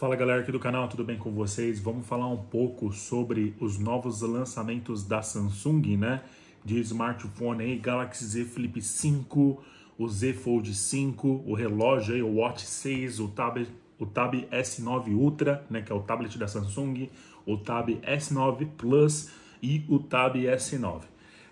Fala galera aqui do canal, tudo bem com vocês? Vamos falar um pouco sobre os novos lançamentos da Samsung, né? De smartphone aí, Galaxy Z Flip 5, o Z Fold 5, o relógio aí, o Watch 6, o Tab, o Tab S9 Ultra, né? Que é o tablet da Samsung, o Tab S9 Plus e o Tab S9.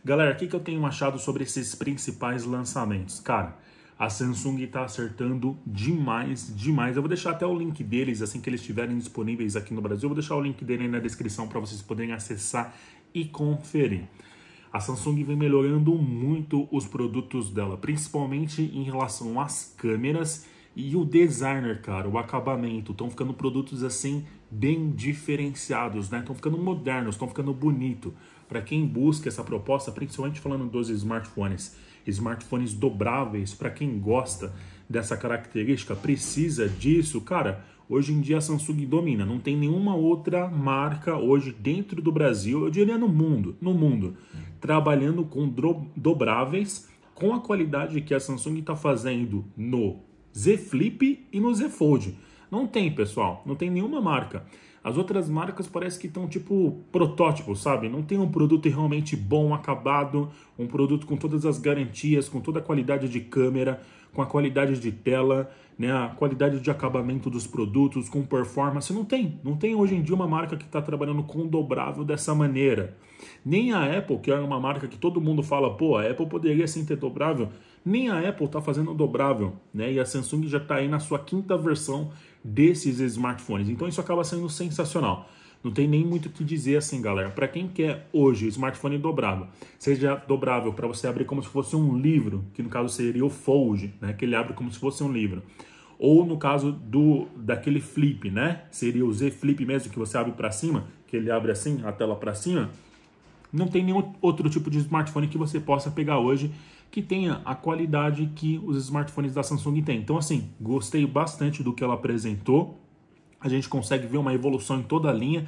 Galera, o que, que eu tenho achado sobre esses principais lançamentos? Cara, a Samsung está acertando demais, demais. Eu vou deixar até o link deles, assim que eles estiverem disponíveis aqui no Brasil. Eu vou deixar o link dele na descrição para vocês poderem acessar e conferir. A Samsung vem melhorando muito os produtos dela, principalmente em relação às câmeras e o designer, cara, o acabamento. Estão ficando produtos assim bem diferenciados, né? Estão ficando modernos, estão ficando bonito. Para quem busca essa proposta, principalmente falando dos smartphones smartphones dobráveis, para quem gosta dessa característica, precisa disso, cara, hoje em dia a Samsung domina, não tem nenhuma outra marca hoje dentro do Brasil, eu diria no mundo, no mundo, trabalhando com dobráveis, com a qualidade que a Samsung está fazendo no Z Flip e no Z Fold. Não tem, pessoal, não tem nenhuma marca. As outras marcas parece que estão tipo protótipo, sabe? Não tem um produto realmente bom, acabado, um produto com todas as garantias, com toda a qualidade de câmera, com a qualidade de tela, né? A qualidade de acabamento dos produtos, com performance. Não tem. Não tem hoje em dia uma marca que está trabalhando com dobrável dessa maneira. Nem a Apple, que é uma marca que todo mundo fala, pô, a Apple poderia sim ter dobrável. Nem a Apple está fazendo dobrável, né? E a Samsung já está aí na sua quinta versão desses smartphones. Então isso acaba sendo sem sensacional. Não tem nem muito o que dizer assim, galera. Para quem quer hoje smartphone dobrável, seja dobrável para você abrir como se fosse um livro, que no caso seria o Fold, né, que ele abre como se fosse um livro. Ou no caso do daquele flip, né? Seria o Z Flip mesmo que você abre para cima, que ele abre assim, a tela para cima. Não tem nenhum outro tipo de smartphone que você possa pegar hoje que tenha a qualidade que os smartphones da Samsung têm. Então assim, gostei bastante do que ela apresentou a gente consegue ver uma evolução em toda a linha.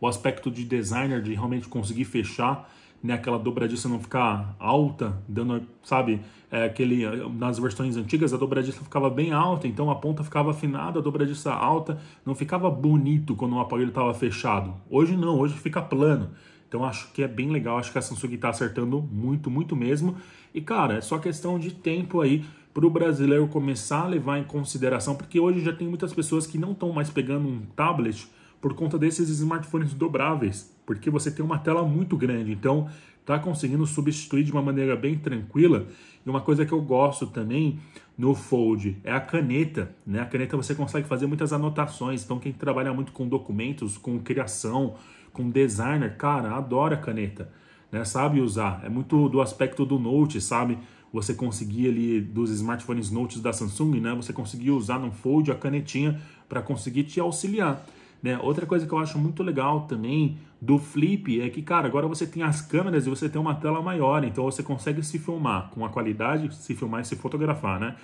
O aspecto de designer, de realmente conseguir fechar, né, aquela dobradiça não ficar alta, dando, sabe, é, aquele, nas versões antigas a dobradiça ficava bem alta, então a ponta ficava afinada, a dobradiça alta, não ficava bonito quando o aparelho estava fechado. Hoje não, hoje fica plano. Então acho que é bem legal, acho que a Samsung está acertando muito, muito mesmo. E cara, é só questão de tempo aí para o brasileiro começar a levar em consideração, porque hoje já tem muitas pessoas que não estão mais pegando um tablet por conta desses smartphones dobráveis, porque você tem uma tela muito grande, então está conseguindo substituir de uma maneira bem tranquila. E uma coisa que eu gosto também no Fold é a caneta, né? A caneta você consegue fazer muitas anotações, então quem trabalha muito com documentos, com criação, com designer, cara, adora caneta, né? Sabe usar. É muito do aspecto do Note, sabe? Você conseguir ali dos smartphones Notes da Samsung, né? Você conseguir usar no fold a canetinha para conseguir te auxiliar. Né? Outra coisa que eu acho muito legal também do Flip é que, cara, agora você tem as câmeras e você tem uma tela maior, então você consegue se filmar com a qualidade, se filmar e se fotografar, né?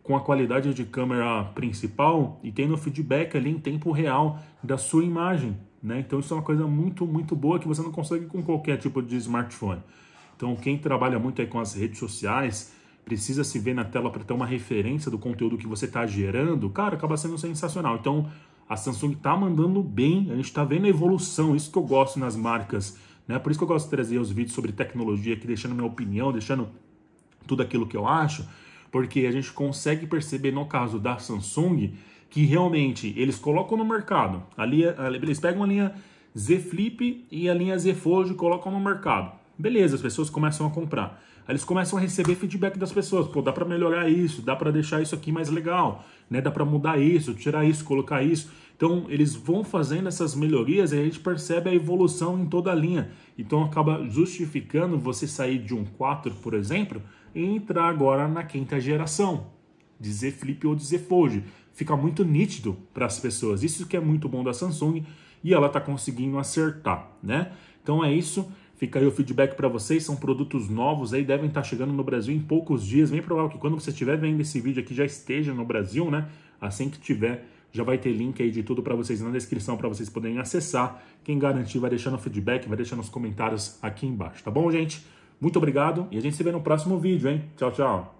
Com a qualidade de câmera principal e tendo feedback ali em tempo real da sua imagem. Né? Então isso é uma coisa muito, muito boa que você não consegue com qualquer tipo de smartphone. Então quem trabalha muito aí com as redes sociais precisa se ver na tela para ter uma referência do conteúdo que você está gerando, cara, acaba sendo sensacional. Então a Samsung está mandando bem, a gente está vendo a evolução, isso que eu gosto nas marcas. Né? Por isso que eu gosto de trazer os vídeos sobre tecnologia aqui, deixando minha opinião, deixando tudo aquilo que eu acho, porque a gente consegue perceber no caso da Samsung que realmente eles colocam no mercado. Ali, eles pegam a linha Z Flip e a linha Z Fold e colocam no mercado. Beleza, as pessoas começam a comprar. eles começam a receber feedback das pessoas. Pô, dá para melhorar isso, dá para deixar isso aqui mais legal, né? Dá para mudar isso, tirar isso, colocar isso. Então, eles vão fazendo essas melhorias e a gente percebe a evolução em toda a linha. Então, acaba justificando você sair de um 4, por exemplo, e entrar agora na quinta geração, de Z Flip ou de Z Fold fica muito nítido para as pessoas. Isso que é muito bom da Samsung e ela está conseguindo acertar, né? Então é isso. Fica aí o feedback para vocês. São produtos novos aí, devem estar tá chegando no Brasil em poucos dias. Bem provável que quando você estiver vendo esse vídeo aqui já esteja no Brasil, né? Assim que tiver, já vai ter link aí de tudo para vocês na descrição para vocês poderem acessar. Quem garantir vai deixando feedback, vai deixando os comentários aqui embaixo, tá bom, gente? Muito obrigado e a gente se vê no próximo vídeo, hein? Tchau, tchau.